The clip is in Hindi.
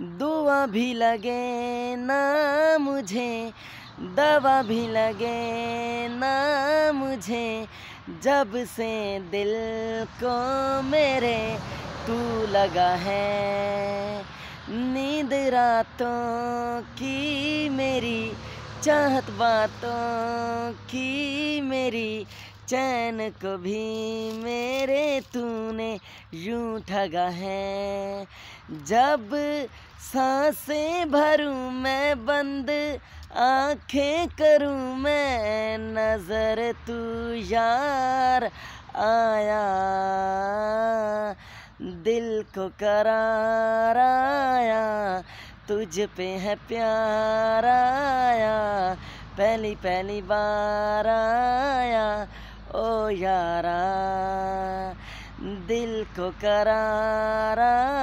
दुआ भी लगे ना मुझे दवा भी लगे ना मुझे जब से दिल को मेरे तू लगा है नींद रातों की मेरी चाहत बातों की मेरी चैन को भी मेरे तूने यूं ठगा है जब सांसें भरूं मैं बंद आंखें करूं मैं नज़र तू यार आया दिल को आया तुझ पे है प्यार आया पहली पहली बार आया ओ यारा दिल को करारा